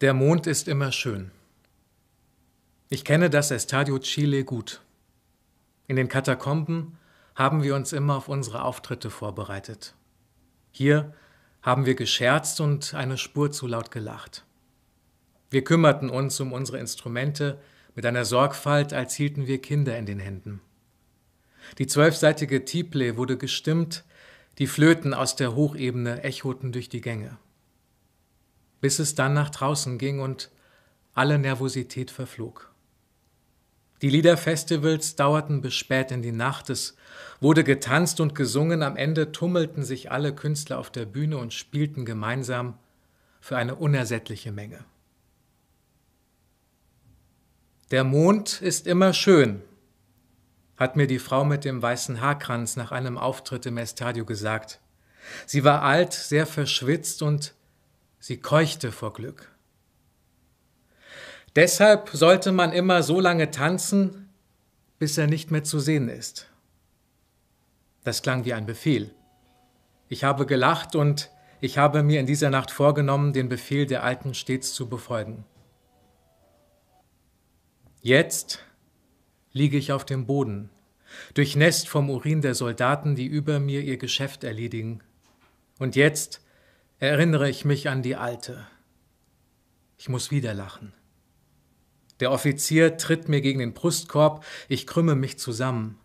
Der Mond ist immer schön. Ich kenne das Estadio Chile gut. In den Katakomben haben wir uns immer auf unsere Auftritte vorbereitet. Hier haben wir gescherzt und eine Spur zu laut gelacht. Wir kümmerten uns um unsere Instrumente mit einer Sorgfalt, als hielten wir Kinder in den Händen. Die zwölfseitige Tiple wurde gestimmt, die Flöten aus der Hochebene echoten durch die Gänge bis es dann nach draußen ging und alle Nervosität verflog. Die Liederfestivals dauerten bis spät in die Nacht, es wurde getanzt und gesungen, am Ende tummelten sich alle Künstler auf der Bühne und spielten gemeinsam für eine unersättliche Menge. Der Mond ist immer schön, hat mir die Frau mit dem weißen Haarkranz nach einem Auftritt im Estadio gesagt. Sie war alt, sehr verschwitzt und Sie keuchte vor Glück. Deshalb sollte man immer so lange tanzen, bis er nicht mehr zu sehen ist. Das klang wie ein Befehl. Ich habe gelacht und ich habe mir in dieser Nacht vorgenommen, den Befehl der Alten stets zu befolgen. Jetzt liege ich auf dem Boden, durchnässt vom Urin der Soldaten, die über mir ihr Geschäft erledigen. Und jetzt erinnere ich mich an die alte. Ich muss wieder lachen. Der Offizier tritt mir gegen den Brustkorb, ich krümme mich zusammen.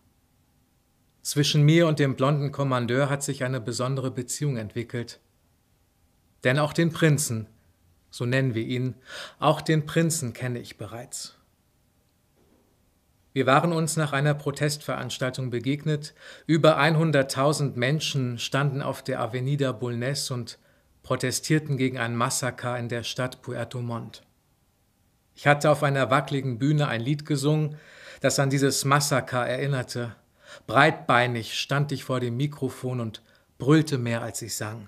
Zwischen mir und dem blonden Kommandeur hat sich eine besondere Beziehung entwickelt. Denn auch den Prinzen, so nennen wir ihn, auch den Prinzen kenne ich bereits. Wir waren uns nach einer Protestveranstaltung begegnet. Über 100.000 Menschen standen auf der Avenida Bulnes und protestierten gegen ein Massaker in der Stadt Puerto Montt. Ich hatte auf einer wackeligen Bühne ein Lied gesungen, das an dieses Massaker erinnerte. Breitbeinig stand ich vor dem Mikrofon und brüllte mehr, als ich sang.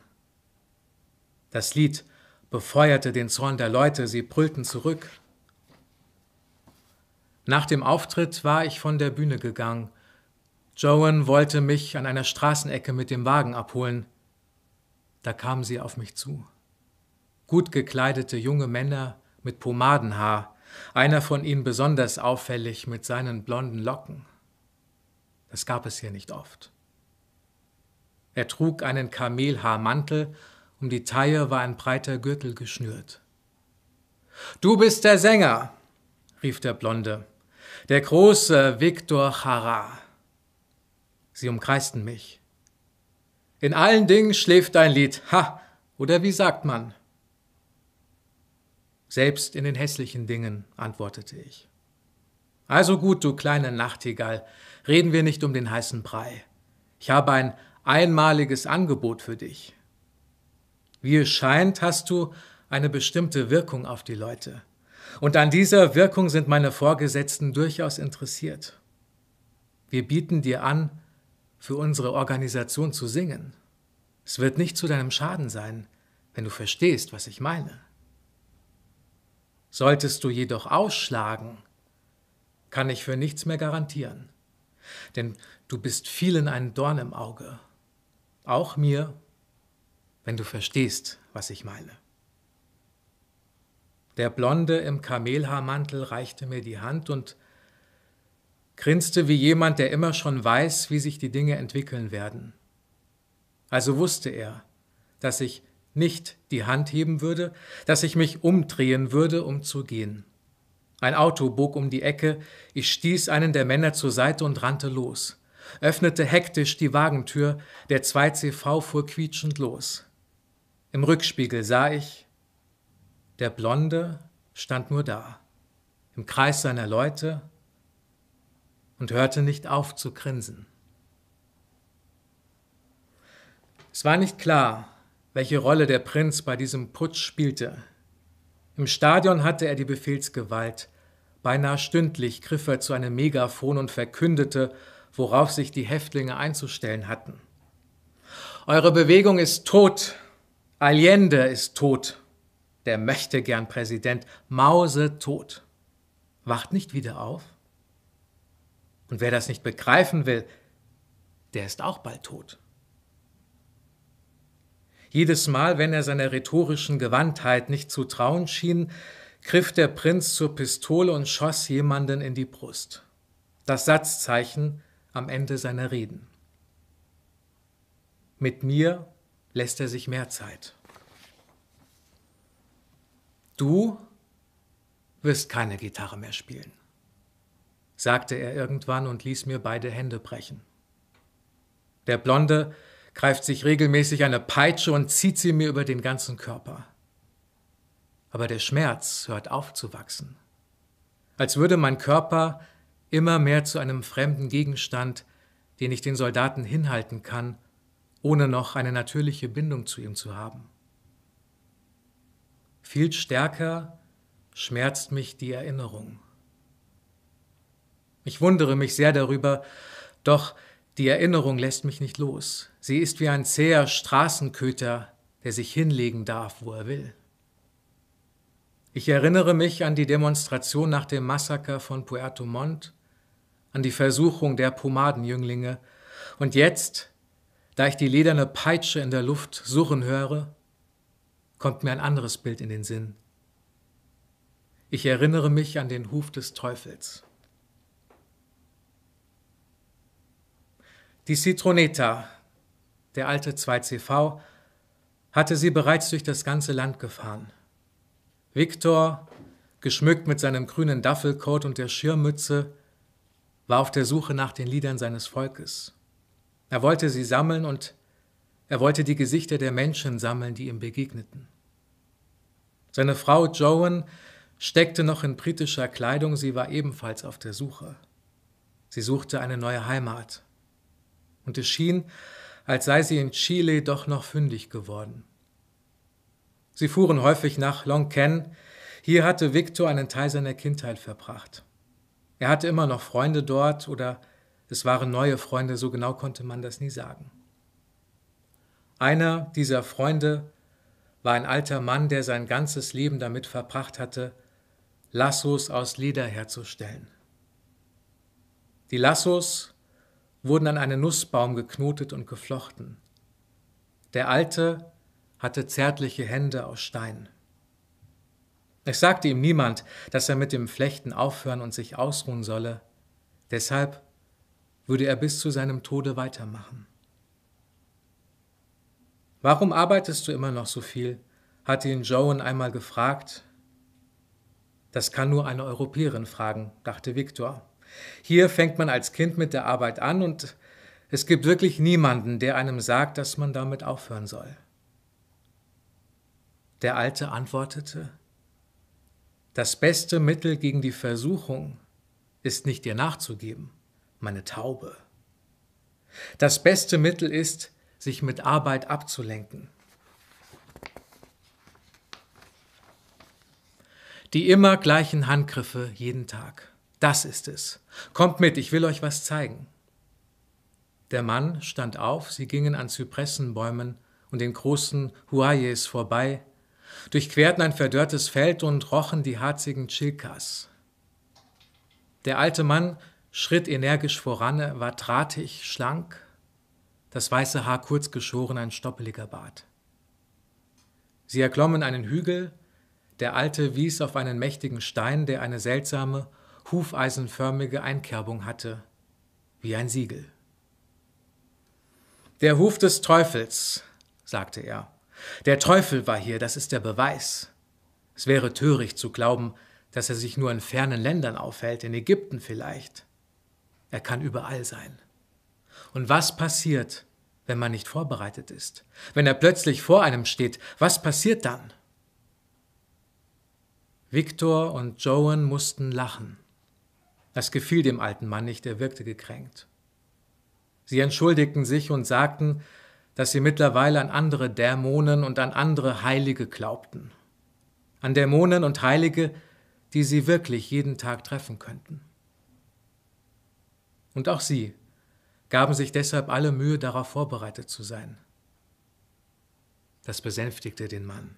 Das Lied befeuerte den Zorn der Leute, sie brüllten zurück. Nach dem Auftritt war ich von der Bühne gegangen. Joan wollte mich an einer Straßenecke mit dem Wagen abholen. Da kamen sie auf mich zu. Gut gekleidete junge Männer mit Pomadenhaar, einer von ihnen besonders auffällig mit seinen blonden Locken. Das gab es hier nicht oft. Er trug einen Kamelhaarmantel, um die Taille war ein breiter Gürtel geschnürt. Du bist der Sänger, rief der Blonde, der große Viktor Chara. Sie umkreisten mich. In allen Dingen schläft dein Lied, ha, oder wie sagt man? Selbst in den hässlichen Dingen, antwortete ich. Also gut, du kleine Nachtigall, reden wir nicht um den heißen Brei. Ich habe ein einmaliges Angebot für dich. Wie es scheint, hast du eine bestimmte Wirkung auf die Leute. Und an dieser Wirkung sind meine Vorgesetzten durchaus interessiert. Wir bieten dir an, für unsere Organisation zu singen. Es wird nicht zu deinem Schaden sein, wenn du verstehst, was ich meine. Solltest du jedoch ausschlagen, kann ich für nichts mehr garantieren, denn du bist vielen ein Dorn im Auge, auch mir, wenn du verstehst, was ich meine. Der Blonde im Kamelhaarmantel reichte mir die Hand und grinste wie jemand, der immer schon weiß, wie sich die Dinge entwickeln werden. Also wusste er, dass ich nicht die Hand heben würde, dass ich mich umdrehen würde, um zu gehen. Ein Auto bog um die Ecke, ich stieß einen der Männer zur Seite und rannte los, öffnete hektisch die Wagentür, der 2CV fuhr quietschend los. Im Rückspiegel sah ich, der Blonde stand nur da, im Kreis seiner Leute, und hörte nicht auf zu grinsen. Es war nicht klar, welche Rolle der Prinz bei diesem Putsch spielte. Im Stadion hatte er die Befehlsgewalt. Beinahe stündlich griff er zu einem Megafon und verkündete, worauf sich die Häftlinge einzustellen hatten. Eure Bewegung ist tot. Allende ist tot. Der möchte gern Präsident. Mause tot. Wacht nicht wieder auf. Und wer das nicht begreifen will, der ist auch bald tot. Jedes Mal, wenn er seiner rhetorischen Gewandtheit nicht zu trauen schien, griff der Prinz zur Pistole und schoss jemanden in die Brust. Das Satzzeichen am Ende seiner Reden. Mit mir lässt er sich mehr Zeit. Du wirst keine Gitarre mehr spielen sagte er irgendwann und ließ mir beide Hände brechen. Der Blonde greift sich regelmäßig eine Peitsche und zieht sie mir über den ganzen Körper. Aber der Schmerz hört auf zu wachsen. Als würde mein Körper immer mehr zu einem fremden Gegenstand, den ich den Soldaten hinhalten kann, ohne noch eine natürliche Bindung zu ihm zu haben. Viel stärker schmerzt mich die Erinnerung. Ich wundere mich sehr darüber, doch die Erinnerung lässt mich nicht los. Sie ist wie ein zäher Straßenköter, der sich hinlegen darf, wo er will. Ich erinnere mich an die Demonstration nach dem Massaker von Puerto Montt, an die Versuchung der Pomadenjünglinge, und jetzt, da ich die lederne Peitsche in der Luft suchen höre, kommt mir ein anderes Bild in den Sinn. Ich erinnere mich an den Huf des Teufels. Die Citroneta, der alte 2CV, hatte sie bereits durch das ganze Land gefahren. Viktor, geschmückt mit seinem grünen Duffelcoat und der Schirmmütze, war auf der Suche nach den Liedern seines Volkes. Er wollte sie sammeln und er wollte die Gesichter der Menschen sammeln, die ihm begegneten. Seine Frau Joan steckte noch in britischer Kleidung, sie war ebenfalls auf der Suche. Sie suchte eine neue Heimat und es schien, als sei sie in Chile doch noch fündig geworden. Sie fuhren häufig nach Long Hier hatte Victor einen Teil seiner Kindheit verbracht. Er hatte immer noch Freunde dort oder es waren neue Freunde, so genau konnte man das nie sagen. Einer dieser Freunde war ein alter Mann, der sein ganzes Leben damit verbracht hatte, Lassos aus Leder herzustellen. Die Lassos wurden an einen Nussbaum geknotet und geflochten. Der Alte hatte zärtliche Hände aus Stein. Es sagte ihm niemand, dass er mit dem Flechten aufhören und sich ausruhen solle. Deshalb würde er bis zu seinem Tode weitermachen. Warum arbeitest du immer noch so viel? hatte ihn Joan einmal gefragt. Das kann nur eine Europäerin fragen, dachte Viktor. Hier fängt man als Kind mit der Arbeit an und es gibt wirklich niemanden, der einem sagt, dass man damit aufhören soll. Der Alte antwortete, das beste Mittel gegen die Versuchung ist nicht dir nachzugeben, meine Taube. Das beste Mittel ist, sich mit Arbeit abzulenken. Die immer gleichen Handgriffe jeden Tag. Das ist es. Kommt mit, ich will euch was zeigen. Der Mann stand auf, sie gingen an Zypressenbäumen und den großen Huayes vorbei, durchquerten ein verdörrtes Feld und rochen die harzigen Chilkas. Der alte Mann schritt energisch voran, er war drahtig, schlank, das weiße Haar kurz geschoren, ein stoppeliger Bart. Sie erklommen einen Hügel, der Alte wies auf einen mächtigen Stein, der eine seltsame hufeisenförmige Einkerbung hatte, wie ein Siegel. Der Huf des Teufels, sagte er. Der Teufel war hier, das ist der Beweis. Es wäre töricht zu glauben, dass er sich nur in fernen Ländern aufhält, in Ägypten vielleicht. Er kann überall sein. Und was passiert, wenn man nicht vorbereitet ist? Wenn er plötzlich vor einem steht, was passiert dann? Victor und Joan mussten lachen. Das gefiel dem alten Mann nicht, er wirkte gekränkt. Sie entschuldigten sich und sagten, dass sie mittlerweile an andere Dämonen und an andere Heilige glaubten. An Dämonen und Heilige, die sie wirklich jeden Tag treffen könnten. Und auch sie gaben sich deshalb alle Mühe, darauf vorbereitet zu sein. Das besänftigte den Mann.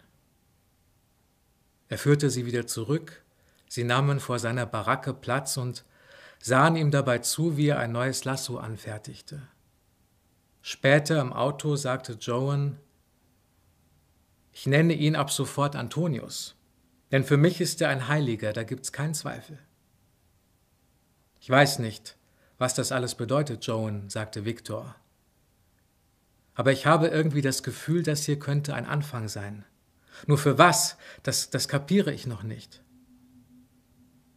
Er führte sie wieder zurück, sie nahmen vor seiner Baracke Platz und sahen ihm dabei zu, wie er ein neues Lasso anfertigte. Später im Auto sagte Joan, ich nenne ihn ab sofort Antonius, denn für mich ist er ein Heiliger, da gibt's keinen Zweifel. Ich weiß nicht, was das alles bedeutet, Joan, sagte Victor. Aber ich habe irgendwie das Gefühl, das hier könnte ein Anfang sein. Nur für was, das, das kapiere ich noch nicht.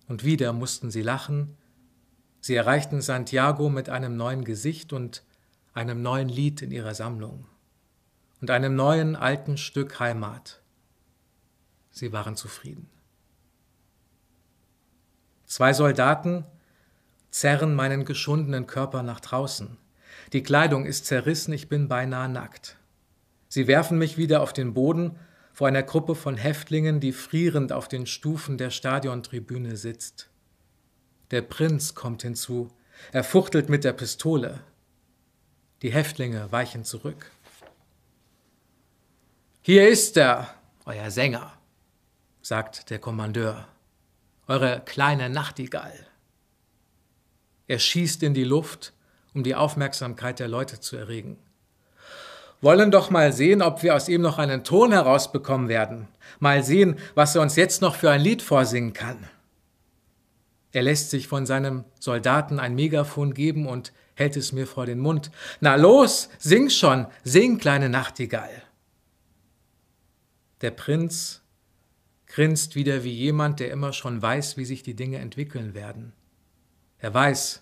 Und wieder mussten sie lachen, Sie erreichten Santiago mit einem neuen Gesicht und einem neuen Lied in ihrer Sammlung und einem neuen alten Stück Heimat. Sie waren zufrieden. Zwei Soldaten zerren meinen geschundenen Körper nach draußen. Die Kleidung ist zerrissen, ich bin beinahe nackt. Sie werfen mich wieder auf den Boden vor einer Gruppe von Häftlingen, die frierend auf den Stufen der Stadiontribüne sitzt. Der Prinz kommt hinzu. Er fuchtelt mit der Pistole. Die Häftlinge weichen zurück. Hier ist er, euer Sänger, sagt der Kommandeur, eure kleine Nachtigall. Er schießt in die Luft, um die Aufmerksamkeit der Leute zu erregen. Wollen doch mal sehen, ob wir aus ihm noch einen Ton herausbekommen werden. Mal sehen, was er uns jetzt noch für ein Lied vorsingen kann. Er lässt sich von seinem Soldaten ein Megafon geben und hält es mir vor den Mund. Na los, sing schon, sing, kleine Nachtigall. Der Prinz grinst wieder wie jemand, der immer schon weiß, wie sich die Dinge entwickeln werden. Er weiß,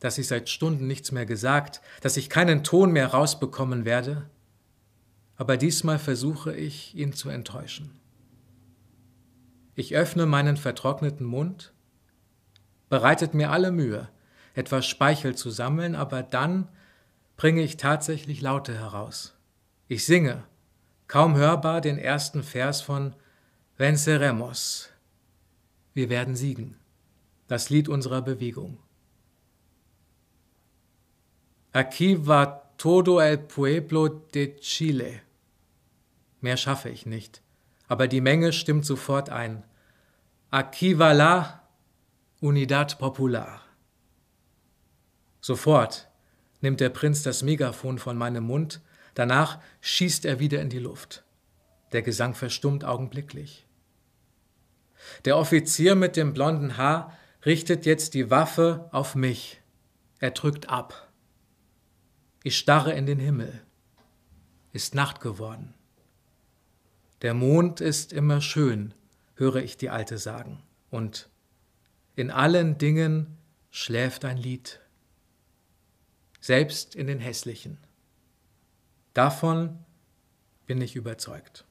dass ich seit Stunden nichts mehr gesagt, dass ich keinen Ton mehr rausbekommen werde, aber diesmal versuche ich, ihn zu enttäuschen. Ich öffne meinen vertrockneten Mund, bereitet mir alle Mühe, etwas Speichel zu sammeln, aber dann bringe ich tatsächlich Laute heraus. Ich singe, kaum hörbar, den ersten Vers von Venceremos. Wir werden siegen. Das Lied unserer Bewegung. Aquí va todo el pueblo de Chile. Mehr schaffe ich nicht, aber die Menge stimmt sofort ein. Aquí va la Unidad Popular. Sofort nimmt der Prinz das Megafon von meinem Mund, danach schießt er wieder in die Luft. Der Gesang verstummt augenblicklich. Der Offizier mit dem blonden Haar richtet jetzt die Waffe auf mich. Er drückt ab. Ich starre in den Himmel. Ist Nacht geworden. Der Mond ist immer schön, höre ich die Alte sagen. Und in allen Dingen schläft ein Lied, selbst in den hässlichen. Davon bin ich überzeugt.